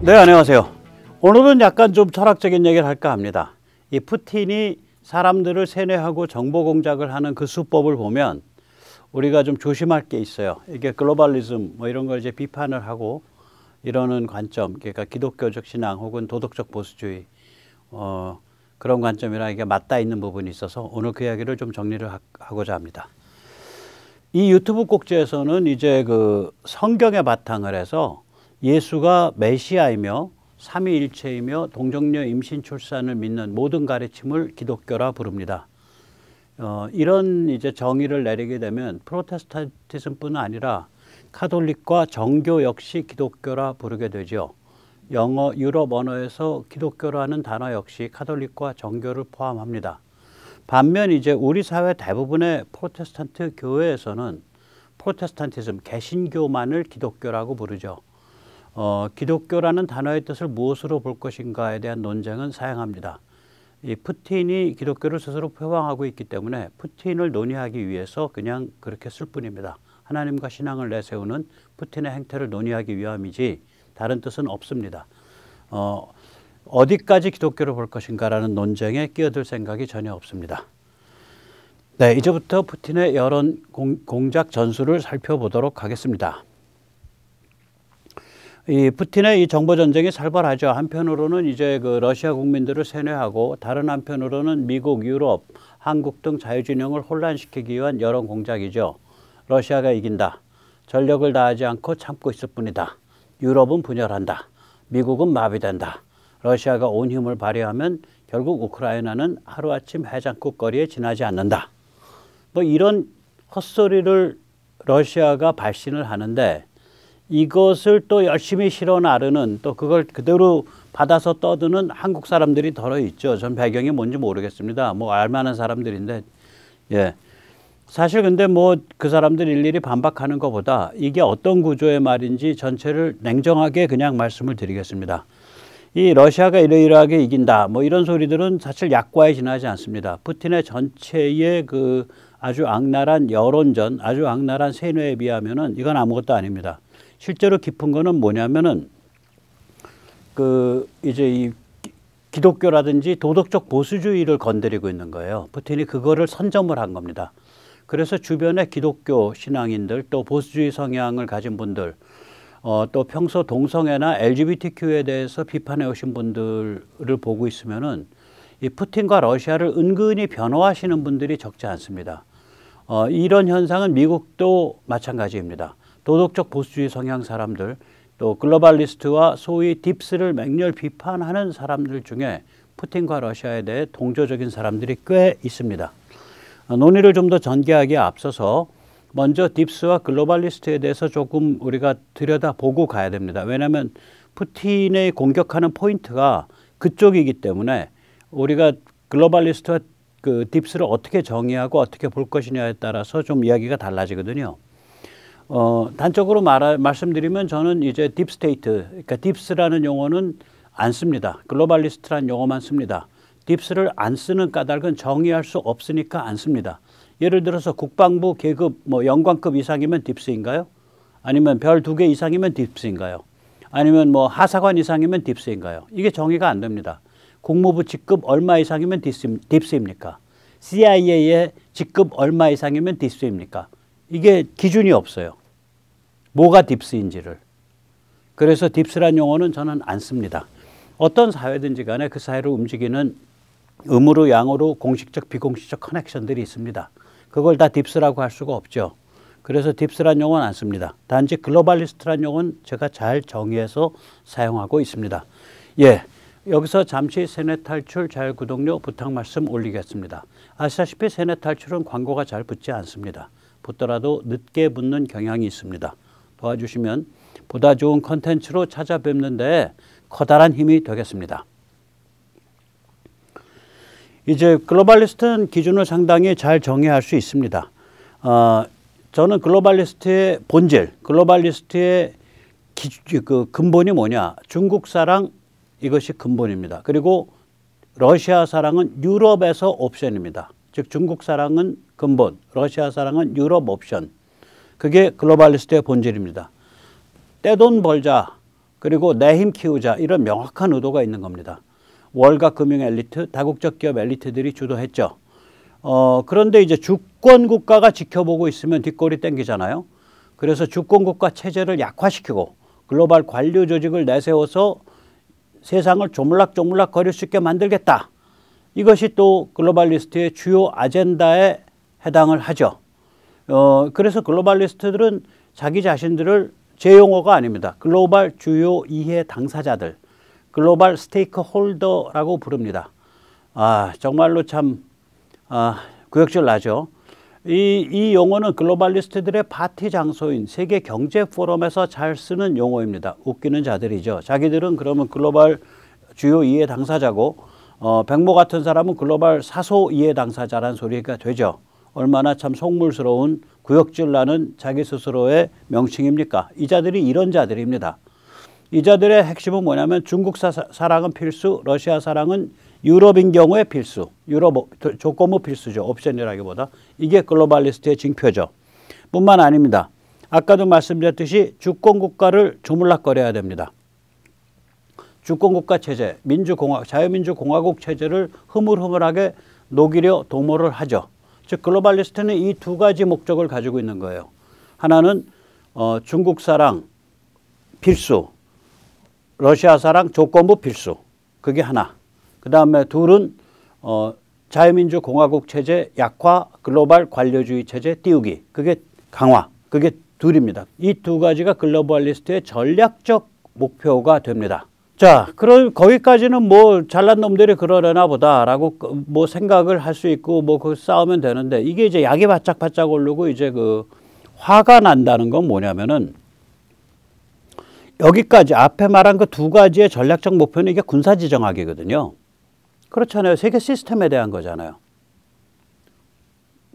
네, 안녕하세요. 오늘은 약간 좀 철학적인 얘기를 할까 합니다. 이 푸틴이 사람들을 세뇌하고 정보 공작을 하는 그 수법을 보면 우리가 좀 조심할 게 있어요. 이게 글로벌리즘 뭐 이런 걸 이제 비판을 하고 이러는 관점, 그러니까 기독교적 신앙 혹은 도덕적 보수주의 어, 그런 관점이랑 이게 맞닿 있는 부분이 있어서 오늘 그 이야기를 좀 정리를 하, 고자 합니다. 이 유튜브 꼭지에서는 이제 그 성경에 바탕을 해서 예수가 메시아이며 삼위일체이며 동정녀 임신 출산을 믿는 모든 가르침을 기독교라 부릅니다. 어, 이런 이제 정의를 내리게 되면 프로테스탄티즘뿐 아니라 카톨릭과 정교 역시 기독교라 부르게 되죠. 영어 유럽 언어에서 기독교라는 단어 역시 카톨릭과 정교를 포함합니다. 반면 이제 우리 사회 대부분의 프로테스탄트 교회에서는 프로테스탄티즘 개신교만을 기독교라고 부르죠. 어, 기독교라는 단어의 뜻을 무엇으로 볼 것인가에 대한 논쟁은 사양합니다. 이 푸틴이 기독교를 스스로 표방하고 있기 때문에 푸틴을 논의하기 위해서 그냥 그렇게 쓸 뿐입니다. 하나님과 신앙을 내세우는 푸틴의 행태를 논의하기 위함이지 다른 뜻은 없습니다. 어, 어디까지 기독교를 볼 것인가라는 논쟁에 끼어들 생각이 전혀 없습니다. 네, 이제부터 푸틴의 여론 공, 공작 전술을 살펴보도록 하겠습니다. 이 푸틴의 이 정보 전쟁이 살벌하죠. 한편으로는 이제 그 러시아 국민들을 세뇌하고 다른 한편으로는 미국, 유럽, 한국 등 자유진영을 혼란시키기 위한 여론 공작이죠. 러시아가 이긴다. 전력을 다하지 않고 참고 있을 뿐이다. 유럽은 분열한다. 미국은 마비된다. 러시아가 온 힘을 발휘하면 결국 우크라이나는 하루아침 해장국거리에 지나지 않는다. 뭐 이런 헛소리를 러시아가 발신을 하는데 이것을 또 열심히 실어 나르는 또 그걸 그대로 받아서 떠드는 한국 사람들이 덜어 있죠. 전 배경이 뭔지 모르겠습니다. 뭐 알만한 사람들인데 예. 사실 근데 뭐 그 사람들 일일이 반박하는 것보다 이게 어떤 구조의 말인지 전체를 냉정하게 그냥 말씀을 드리겠습니다. 이 러시아가 이러이러하게 이긴다 뭐 이런 소리들은 사실 약과에 지나지 않습니다. 푸틴의 전체의 그 아주 악랄한 여론전, 아주 악랄한 세뇌에 비하면은 이건 아무것도 아닙니다. 실제로 깊은 거는 뭐냐면은 그 이제 이 기독교라든지 도덕적 보수주의를 건드리고 있는 거예요. 푸틴이 그거를 선점을 한 겁니다. 그래서 주변에 기독교 신앙인들 또 보수주의 성향을 가진 분들 어, 또 평소 동성애나 LGBTQ에 대해서 비판해 오신 분들을 보고 있으면은 이 푸틴과 러시아를 은근히 변호하시는 분들이 적지 않습니다. 어, 이런 현상은 미국도 마찬가지입니다. 도덕적 보수주의 성향 사람들, 또 글로벌리스트와 소위 딥스를 맹렬 비판하는 사람들 중에 푸틴과 러시아에 대해 동조적인 사람들이 꽤 있습니다. 논의를 좀 더 전개하기에 앞서서 먼저 딥스와 글로벌리스트에 대해서 조금 우리가 들여다보고 가야 됩니다. 왜냐하면 푸틴의 공격하는 포인트가 그쪽이기 때문에 우리가 글로벌리스트와 그 딥스를 어떻게 정의하고 어떻게 볼 것이냐에 따라서 좀 이야기가 달라지거든요. 어, 단적으로 말 말씀드리면 저는 이제 딥스테이트, 그러니까 딥스라는 용어는 안 씁니다. 글로벌리스트란 용어만 씁니다. 딥스를 안 쓰는 까닭은 정의할 수 없으니까 안 씁니다. 예를 들어서 국방부 계급 뭐연관급 이상이면 딥스인가요? 아니면 별 두 개 이상이면 딥스인가요? 아니면 뭐 하사관 이상이면 딥스인가요? 이게 정의가 안 됩니다. 국무부 직급 얼마 이상이면 딥스, 딥스입니까? CIA의 직급 얼마 이상이면 딥스입니까? 이게 기준이 없어요. 뭐가 딥스인지를. 그래서 딥스란 용어는 저는 안 씁니다. 어떤 사회든지 간에 그 사회를 움직이는 음으로 양으로 공식적 비공식적 커넥션들이 있습니다. 그걸 다 딥스라고 할 수가 없죠. 그래서 딥스란 용어는 안 씁니다. 단지 글로벌리스트란 용어는 제가 잘 정의해서 사용하고 있습니다. 예. 여기서 잠시 세뇌탈출 잘구독료 부탁 말씀 올리겠습니다. 아시다시피 세뇌탈출은 광고가 잘 붙지 않습니다. 붙더라도 늦게 붙는 경향이 있습니다. 도와주시면 보다 좋은 컨텐츠로 찾아뵙는데 커다란 힘이 되겠습니다. 이제 글로벌리스트는 기준을 상당히 잘 정의할 수 있습니다. 어, 저는 글로벌리스트의 본질, 글로벌리스트의 기, 그 근본이 뭐냐. 중국 사랑 이것이 근본입니다. 그리고 러시아 사랑은 유럽에서 옵션입니다. 즉 중국 사랑은 근본, 러시아 사랑은 유럽 옵션. 그게 글로벌리스트의 본질입니다. 떼돈 벌자, 그리고 내 힘 키우자 이런 명확한 의도가 있는 겁니다. 월가 금융 엘리트, 다국적 기업 엘리트들이 주도했죠. 어, 그런데 이제 주권 국가가 지켜보고 있으면 뒷골이 땡기잖아요. 그래서 주권 국가 체제를 약화시키고 글로벌 관료 조직을 내세워서 세상을 조물락조물락 거릴 수 있게 만들겠다. 이것이 또 글로벌리스트의 주요 아젠다의 해당을 하죠. 어, 그래서 글로벌리스트들은 자기 자신들을 제 용어가 아닙니다. 글로벌 주요 이해 당사자들, 글로벌 스테이크 홀더라고 부릅니다. 아, 정말로 참, 아, 구역질 나죠. 이, 이 용어는 글로벌리스트들의 파티 장소인 세계 경제 포럼에서 잘 쓰는 용어입니다. 웃기는 자들이죠. 자기들은 그러면 글로벌 주요 이해 당사자고, 어, 백모 같은 사람은 글로벌 사소 이해 당사자란 소리가 되죠. 얼마나 참 속물스러운 구역질 나는 자기 스스로의 명칭입니까? 이 자들이 이런 자들입니다. 이 자들의 핵심은 뭐냐면 중국 사, 사랑은 필수, 러시아 사랑은 유럽인 경우에 필수, 유럽 어, 조건부 필수죠. 옵션이라기보다. 이게 글로벌리스트의 징표죠. 뿐만 아닙니다. 아까도 말씀드렸듯이 주권국가를 조물락거려야 됩니다. 주권국가 체제, 민주공화, 자유민주공화국 체제를 흐물흐물하게 녹이려 도모를 하죠. 즉 글로벌리스트는 이 두 가지 목적을 가지고 있는 거예요. 하나는 어, 중국 사랑 필수, 러시아 사랑 조건부 필수. 그게 하나. 그 다음에 둘은 어, 자유민주 공화국 체제 약화, 글로벌 관료주의 체제 띄우기. 그게 강화. 그게 둘입니다. 이 두 가지가 글로벌리스트의 전략적 목표가 됩니다. 자, 그럼 거기까지는 뭐 잘난 놈들이 그러려나 보다라고 그 뭐 생각을 할 수 있고 뭐 그 싸우면 되는데 이게 이제 약이 바짝바짝 오르고 이제 그 화가 난다는 건 뭐냐면은 여기까지 앞에 말한 그 두 가지의 전략적 목표는 이게 군사 지정학이거든요. 그렇잖아요. 세계 시스템에 대한 거잖아요.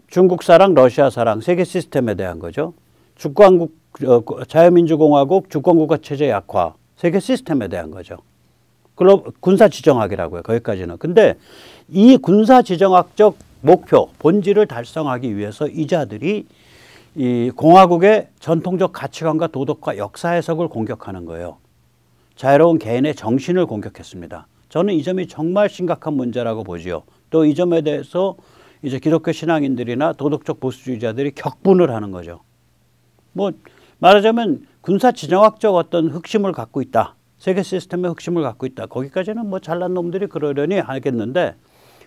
중국사랑 러시아사랑 세계 시스템에 대한 거죠. 주권국 어, 그 자유민주공화국 주권국가 체제 약화 세계 시스템에 대한 거죠. 글로 군사 지정학이라고요. 거기까지는. 근데 이 군사 지정학적 목표, 본질을 달성하기 위해서 이자들이 이 공화국의 전통적 가치관과 도덕과 역사 해석을 공격하는 거예요. 자유로운 개인의 정신을 공격했습니다. 저는 이 점이 정말 심각한 문제라고 보지요. 또 이 점에 대해서 이제 기독교 신앙인들이나 도덕적 보수주의자들이 격분을 하는 거죠. 뭐 말하자면 군사 지정학적 어떤 흑심을 갖고 있다. 세계 시스템의 흑심을 갖고 있다. 거기까지는 뭐 잘난 놈들이 그러려니 알겠는데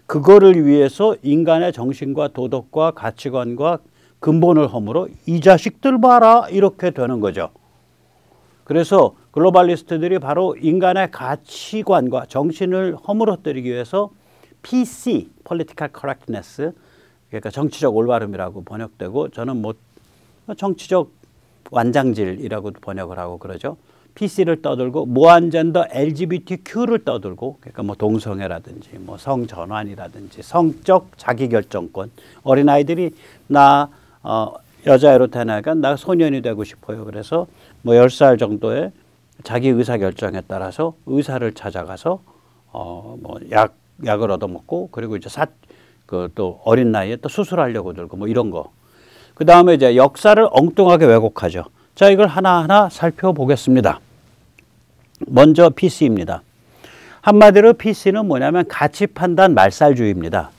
그거를 위해서 인간의 정신과 도덕과 가치관과 근본을 허물어 이 자식들 봐라 이렇게 되는 거죠. 그래서 글로벌리스트들이 바로 인간의 가치관과 정신을 허물어뜨리기 위해서 PC, Political Correctness, 그러니까 정치적 올바름이라고 번역되고 저는 뭐 정치적 완장질이라고 번역을 하고 그러죠. PC를 떠들고 무한전더 LGBTQ를 떠들고 그러니까 뭐 동성애라든지 뭐 성전환이라든지 성적 자기결정권 어린아이들이 나 어, 여자애로 태어나니까 나 소년이 되고 싶어요. 그래서 뭐 열 살 정도에 자기 의사결정에 따라서 의사를 찾아가서 어, 뭐 약, 약을 얻어먹고 그리고 이제 사, 그 또 어린 나이에 또 수술하려고 들고 뭐 이런 거그 다음에 이제 역사를 엉뚱하게 왜곡하죠. 자, 이걸 하나하나 살펴보겠습니다. 먼저 PC입니다. 한마디로 PC는 뭐냐면 가치 판단 말살주의입니다.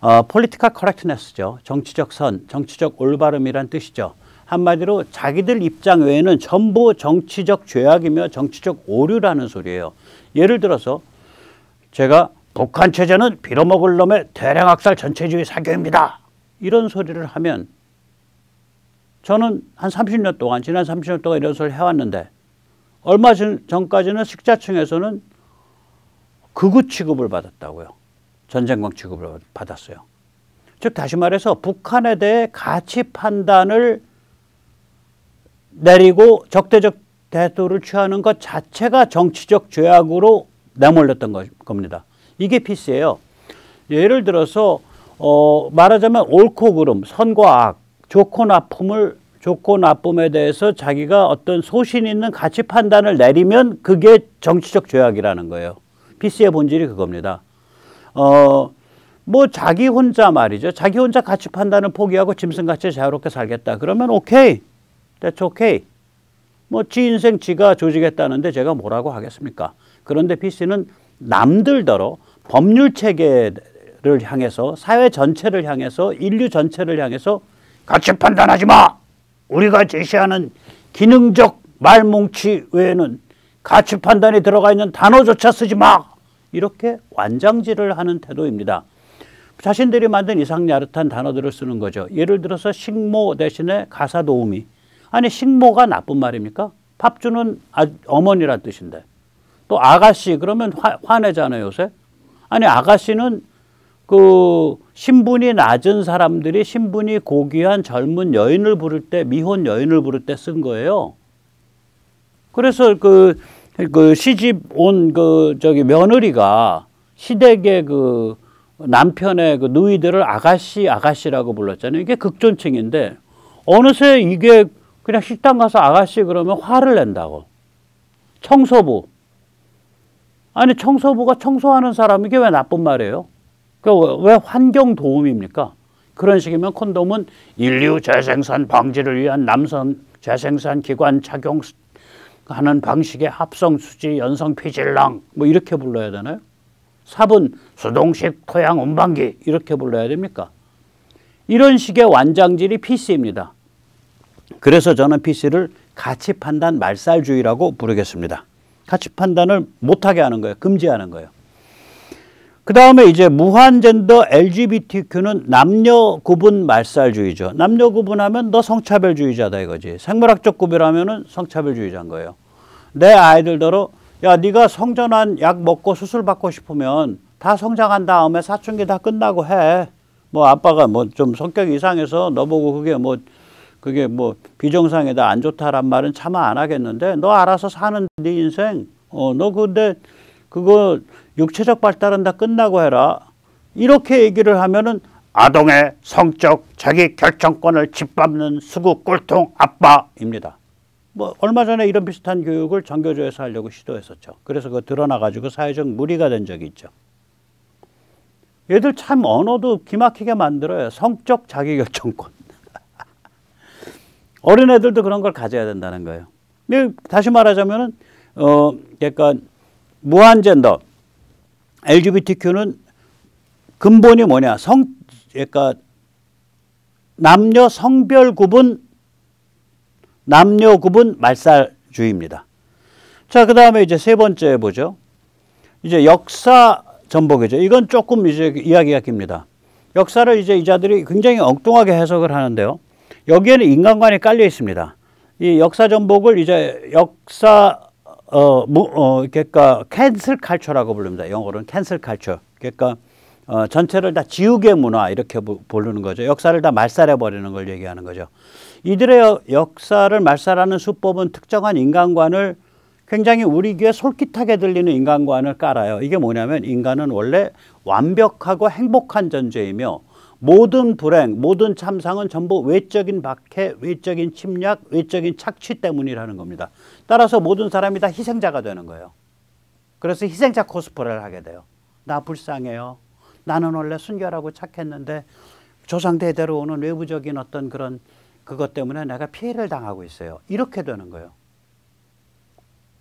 어, political correctness죠. 정치적 선, 정치적 올바름이란 뜻이죠. 한마디로 자기들 입장 외에는 전부 정치적 죄악이며 정치적 오류라는 소리예요. 예를 들어서 제가 북한 체제는 빌어먹을 놈의 대량 학살 전체주의 사교입니다. 이런 소리를 하면 저는 한 30년 동안 지난 30년 동안 이런 소리를 해왔는데 얼마 전까지는 식자층에서는 극우 취급을 받았다고요. 전쟁광 취급을 받았어요. 즉 다시 말해서 북한에 대해 가치 판단을 내리고 적대적 대도를 취하는 것 자체가 정치적 죄악으로 내몰렸던 겁니다. 이게 피스예요. 예를 들어서 어, 말하자면 옳고 그름, 선과 악 좋고 나쁨을 좋고 나쁨에 대해서 자기가 어떤 소신 있는 가치 판단을 내리면 그게 정치적 죄악이라는 거예요. PC의 본질이 그겁니다. 어, 뭐 자기 혼자 말이죠. 자기 혼자 가치 판단을 포기하고 짐승같이 자유롭게 살겠다. 그러면 오케이. That's okay. 뭐지 인생 지가 조직했다는데 제가 뭐라고 하겠습니까? 그런데 PC는 남들더러 법률 체계를 향해서 사회 전체를 향해서 인류 전체를 향해서 가치 판단하지 마. 우리가 제시하는 기능적 말뭉치 외에는 가치 판단이 들어가 있는 단어조차 쓰지 마. 이렇게 완장질을 하는 태도입니다. 자신들이 만든 이상 야릇한 단어들을 쓰는 거죠. 예를 들어서 식모 대신에 가사 도우미. 아니 식모가 나쁜 말입니까? 팝주는 아, 어머니란 뜻인데. 또 아가씨 그러면 화, 화내잖아요 요새. 아니 아가씨는 그 신분이 낮은 사람들이 신분이 고귀한 젊은 여인을 부를 때 미혼 여인을 부를 때 쓴 거예요. 그래서 그, 그 시집 온그 저기 며느리가 시댁의 그 남편의 그 누이들을 아가씨 아가씨라고 불렀잖아요. 이게 극존칭인데 어느새 이게 그냥 식당 가서 아가씨 그러면 화를 낸다고. 청소부. 아니 청소부가 청소하는 사람이게 왜 나쁜 말이에요? 그왜 환경 도움입니까? 그런 식이면 콘돔은 인류 재생산 방지를 위한 남성 재생산 기관 착용하는 방식의 합성 수지 연성 피질랑 뭐 이렇게 불러야 되나요? 삽은 수동식 토양 운반기 이렇게 불러야 됩니까? 이런 식의 완장질이 PC입니다. 그래서 저는 PC를 가치 판단 말살주의라고 부르겠습니다. 가치 판단을 못하게 하는 거예요. 금지하는 거예요. 그 다음에 이제 무한젠더 LGBTQ는 남녀 구분 말살주의죠. 남녀 구분하면 너 성차별주의자다 이거지. 생물학적 구별하면은 성차별주의자인 거예요. 내 아이들더러 야 네가 성전환 약 먹고 수술 받고 싶으면 다 성장한 다음에 사춘기 다 끝나고 해. 뭐 아빠가 뭐 좀 성격이 이상해서 너 보고 그게 뭐 그게 뭐 비정상이다 안 좋다란 말은 차마 안 하겠는데 너 알아서 사는 네 인생. 어 너 근데 그거 육체적 발달은 다 끝나고 해라. 이렇게 얘기를 하면은 아동의 성적 자기 결정권을 짓밟는 수구 꼴통 아빠입니다. 뭐 얼마 전에 이런 비슷한 교육을 전교조에서 하려고 시도했었죠. 그래서 그 드러나 가지고 사회적 무리가 된 적이 있죠. 얘들 참 언어도 기막히게 만들어요. 성적 자기결정권. 어린애들도 그런 걸 가져야 된다는 거예요. 근데 다시 말하자면은 어, 약간 그러니까 무한젠더 LGBTQ는 근본이 뭐냐? 성, 그러니까 남녀 성별 구분, 남녀 구분 말살주의입니다. 자, 그 다음에 이제 세 번째 보죠. 이제 역사 전복이죠. 이건 조금 이제 이야기가 깁니다. 역사를 이제 이자들이 굉장히 엉뚱하게 해석을 하는데요. 여기에는 인간관이 깔려 있습니다. 이 역사 전복을 이제 역사 어, 뭐, 어, 그러니까 캔슬 칼처라고 부릅니다. 영어로는 캔슬 칼처. 그러니까 어, 전체를 다 지우개 문화 이렇게 부르는 거죠. 역사를 다 말살해 버리는 걸 얘기하는 거죠. 이들의 역사를 말살하는 수법은 특정한 인간관을 굉장히 우리 귀에 솔깃하게 들리는 인간관을 깔아요. 이게 뭐냐면 인간은 원래 완벽하고 행복한 존재이며 모든 불행, 모든 참상은 전부 외적인 박해, 외적인 침략, 외적인 착취 때문이라는 겁니다. 따라서 모든 사람이 다 희생자가 되는 거예요. 그래서 희생자 코스프레를 하게 돼요. 나 불쌍해요. 나는 원래 순결하고 착했는데 조상 대대로 오는 외부적인 어떤 그런 그것 때문에 내가 피해를 당하고 있어요. 이렇게 되는 거예요.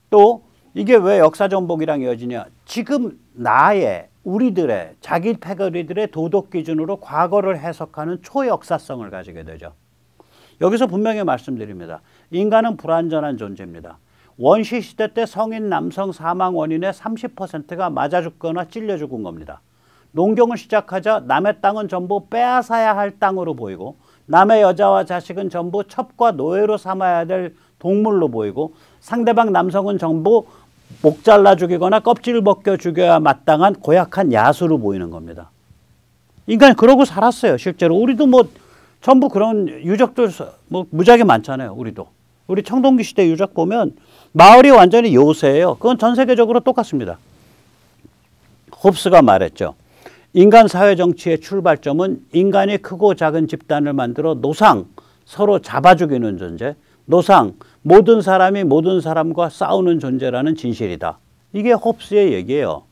또 이게 왜 역사 전복이랑 이어지냐? 지금 나의 우리들의 자기 패거리들의 도덕 기준으로 과거를 해석하는 초역사성을 가지게 되죠. 여기서 분명히 말씀드립니다. 인간은 불완전한 존재입니다. 원시 시대 때 성인 남성 사망 원인의 30%가 맞아 죽거나 찔려 죽은 겁니다. 농경을 시작하자 남의 땅은 전부 빼앗아야 할 땅으로 보이고 남의 여자와 자식은 전부 첩과 노예로 삼아야 될 동물로 보이고 상대방 남성은 전부 목 잘라 죽이거나 껍질을 벗겨 죽여야 마땅한 고약한 야수로 보이는 겁니다. 인간이 그러고 살았어요. 실제로 우리도 뭐 전부 그런 유적들 뭐무지하 많잖아요. 우리도 우리 청동기 시대 유적 보면 마을이 완전히 요새예요. 그건 전 세계적으로 똑같습니다. 홉스가 말했죠. 인간 사회 정치의 출발점은 인간이 크고 작은 집단을 만들어 노상 서로 잡아 죽이는 존재, 노상 모든 사람이 모든 사람과 싸우는 존재라는 진실이다. 이게 홉스의 얘기예요.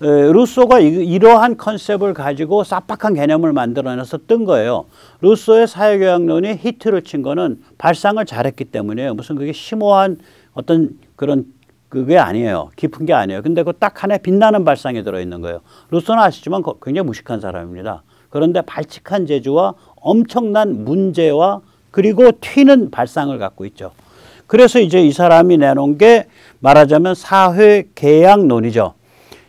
루소가 이러한 컨셉을 가지고 쌉박한 개념을 만들어내서 뜬 거예요. 루소의 사회교양론이 히트를 친 거는 발상을 잘했기 때문에요. 무슨 그게 심오한 어떤 그런 그게 아니에요. 깊은 게 아니에요. 근데 그 딱 하나의 빛나는 발상이 들어있는 거예요. 루소는 아시지만 굉장히 무식한 사람입니다. 그런데 발칙한 재주와 엄청난 문제와 그리고 튀는 발상을 갖고 있죠. 그래서 이제 이 사람이 내놓은 게 말하자면 사회 계약 론이죠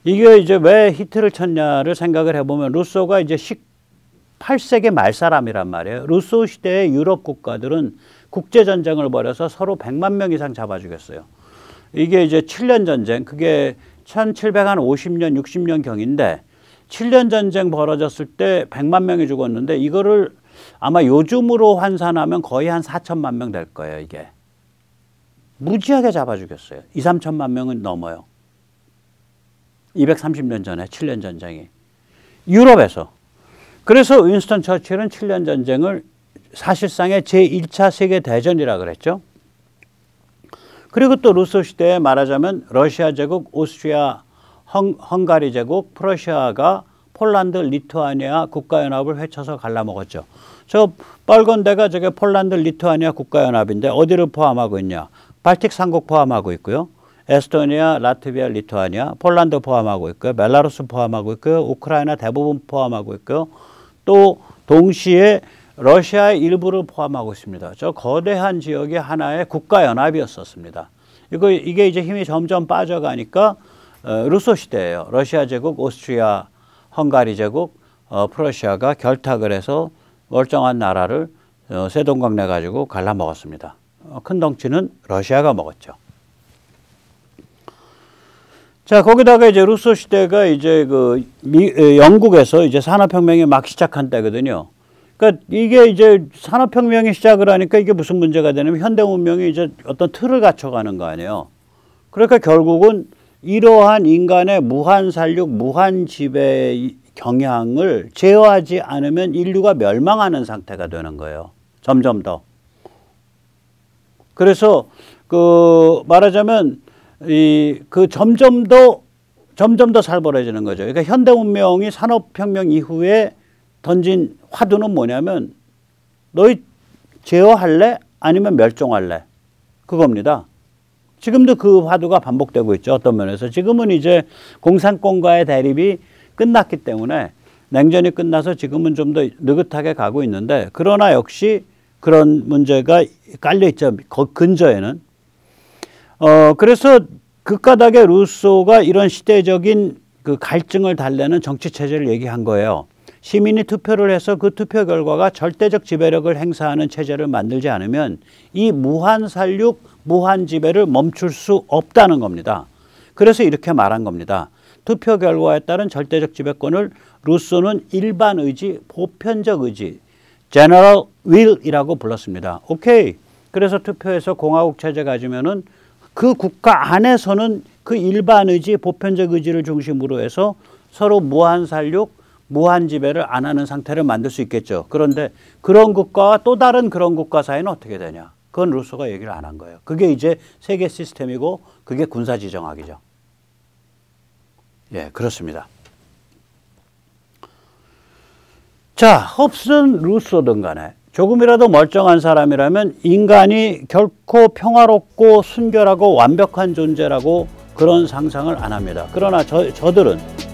이게 이제 왜 히트를 쳤냐를 생각을 해보면 루소가 이제 18세기 말 사람이란 말이에요. 루소 시대의 유럽 국가들은 국제전쟁을 벌여서 서로 100만 명 이상 잡아 죽였어요. 이게 이제 7년 전쟁, 그게 1750년, 60년 경인데 7년 전쟁 벌어졌을 때 100만 명이 죽었는데 이거를 아마 요즘으로 환산하면 거의 한 4천만 명 될 거예요, 이게. 무지하게 잡아 죽였어요. 2, 3천만 명은 넘어요. 230년 전에 7년 전쟁이 유럽에서 그래서 윈스턴 처칠은 7년 전쟁을 사실상의 제1차 세계 대전이라 그랬죠. 그리고 또 루소 시대에 말하자면 러시아 제국, 오스트리아, 헝, 가리 제국, 프러시아가 폴란드, 리투아니아 국가연합을 헤쳐서 갈라먹었죠. 저 빨간 데가 저게 폴란드, 리투아니아 국가연합인데 어디를 포함하고 있냐. 발틱 3국 포함하고 있고요. 에스토니아, 라트비아, 리투아니아, 폴란드 포함하고 있고요. 벨라루스 포함하고 있고요. 우크라이나 대부분 포함하고 있고요. 또 동시에 러시아의 일부를 포함하고 있습니다. 저 거대한 지역이 하나의 국가연합이었었습니다. 이거 이게 이제 힘이 점점 빠져가니까 어, 루소 시대예요. 러시아 제국, 오스트리아 헝가리 제국, 어, 프로시아가 결탁을 해서 멀쩡한 나라를 어, 세동강 내 가지고 갈라 먹었습니다. 어, 큰 덩치는 러시아가 먹었죠. 자 거기다가 이제 루소 시대가 이제 그 미, 영국에서 이제 산업혁명이 막 시작한 때거든요. 그러니까 이게 이제 산업혁명이 시작을 하니까 이게 무슨 문제가 되냐면 현대 문명이 이제 어떤 틀을 갖춰가는 거 아니에요. 그러니까 결국은 이러한 인간의 무한 살육, 무한 지배 경향을 제어하지 않으면 인류가 멸망하는 상태가 되는 거예요. 점점 더. 그래서 그 말하자면 이 그 점점 더 점점 더 살벌해지는 거죠. 그러니까 현대 문명이 산업혁명 이후에 던진 화두는 뭐냐면 너희 제어할래 아니면 멸종할래 그겁니다. 지금도 그 화두가 반복되고 있죠. 어떤 면에서. 지금은 이제 공산권과의 대립이 끝났기 때문에 냉전이 끝나서 지금은 좀 더 느긋하게 가고 있는데 그러나 역시 그런 문제가 깔려있죠. 그 근저에는. 어, 그래서 그까닥에 루소가 이런 시대적인 그 갈증을 달래는 정치체제를 얘기한 거예요. 시민이 투표를 해서 그 투표 결과가 절대적 지배력을 행사하는 체제를 만들지 않으면 이 무한 살륙 무한 지배를 멈출 수 없다는 겁니다. 그래서 이렇게 말한 겁니다. 투표 결과에 따른 절대적 지배권을 루소는 일반 의지, 보편적 의지, general will이라고 불렀습니다. 오케이. 그래서 투표에서 공화국 체제 가지면은 그 국가 안에서는 그 일반 의지, 보편적 의지를 중심으로 해서 서로 무한 살륙 무한 지배를 안 하는 상태를 만들 수 있겠죠. 그런데 그런 국가와 또 다른 그런 국가 사이는 어떻게 되냐? 그건 루소가 얘기를 안 한 거예요. 그게 이제 세계 시스템이고 그게 군사 지정학이죠. 예, 그렇습니다. 자, 홉슨 루소든 간에 조금이라도 멀쩡한 사람이라면 인간이 결코 평화롭고 순결하고 완벽한 존재라고 그런 상상을 안 합니다. 그러나 저, 저들은